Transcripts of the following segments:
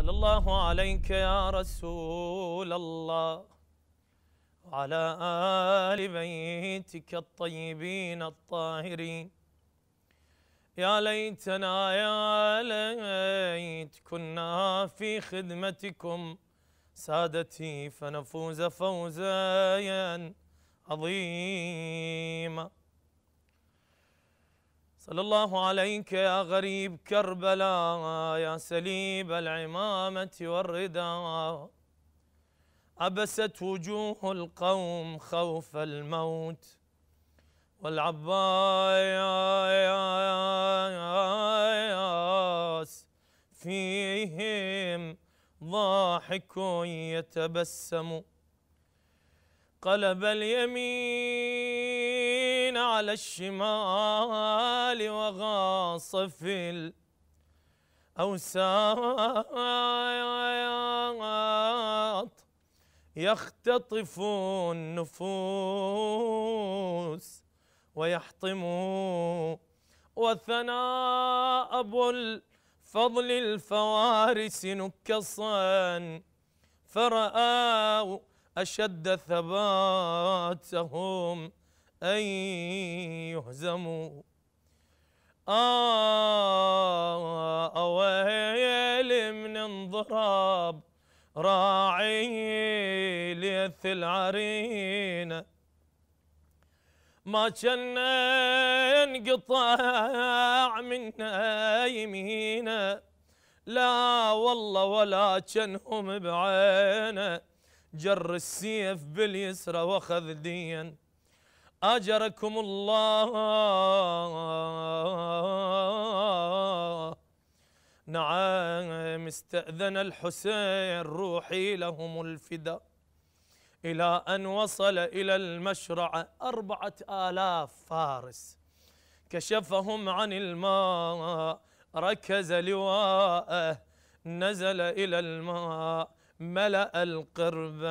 صلى الله عليك يا رسول الله وعلى آل بيتك الطيبين الطاهرين يا ليتنا يا ليت كنا في خدمتكم سادتي فنفوز فوزا عظيما صلى الله عليك يا غريب كربلاء يا سليب العمامة والرداء عبست وجوه القوم خوف الموت والعباس فيهم ضاحك يتبسم قلب اليمين على الشمال وغاص في الأوساط يختطف النفوس ويحطم وثناء أبو الفضل الفوارس نكصا فرآوا أشد ثباتهم أن يهزموا آه ويل من انضراب راعي ليث العرينة ما كان انقطع من يمينه لا والله ولا كانهم بعينه جر السيف باليسرى واخذ دين اجركم الله نعم استاذن الحسين روحي لهم الفدا الى ان وصل الى المشرعه اربعه الاف فارس كشفهم عن الماء ركز لواءه نزل الى الماء ملأ القربة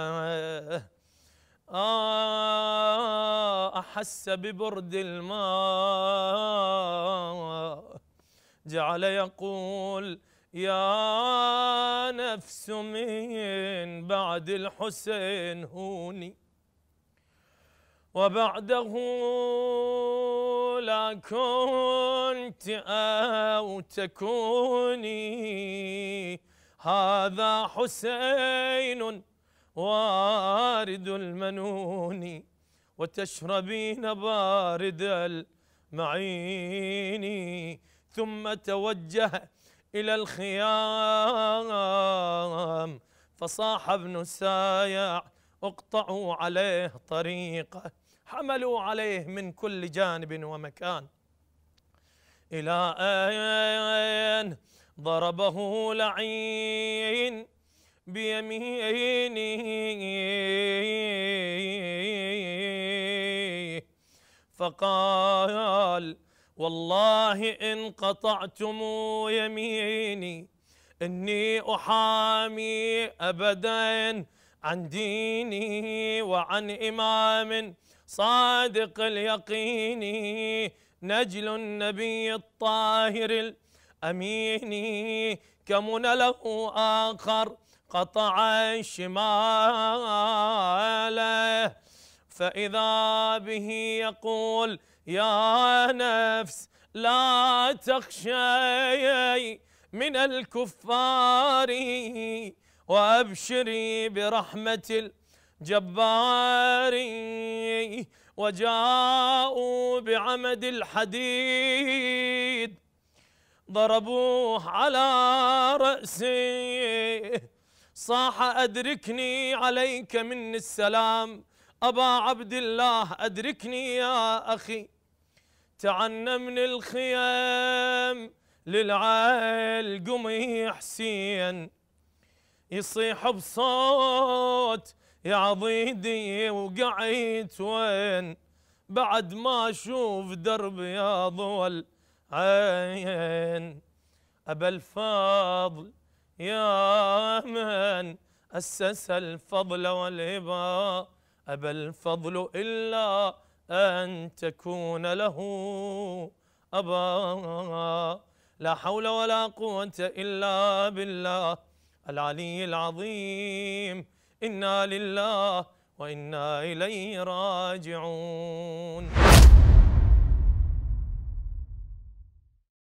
آه أحس ببرد الماء جعل يقول يا نفس من بعد الحسين هوني وبعده لا كنت أو تكوني هذا حسين وارد المنون وتشربين بارد المعين ثم توجه إلى الخيام فصاح ابن السايع اقطعوا عليه طريقه حملوا عليه من كل جانب ومكان إلى أين ضربه لعين بيمينه فقال والله إن قطعتم يميني إني أحامي أبدا عن ديني وعن إمام صادق اليقين نجل النبي الطاهر الطاهر أميني كمن له آخر قطع شماله فإذا به يقول يا نفس لا تخشي من الكفار وأبشري برحمة الجبار وجاءوا بعمد الحديد ضربوه على رأسي صاح أدركني عليك من السلام أبا عبد الله أدركني يا أخي تعنى من الخيام للعيل قمي حسين يصيح بصوت يا عضيدي وقعيت وين بعد ما اشوف درب يا ضول عين أبا الفاضل يا من أسس الفضل والهبة أبا الفضل إلا أن تكون له أبا لا حول ولا قوة إلا بالله العلي العظيم إنا لله وإنا إليه راجعون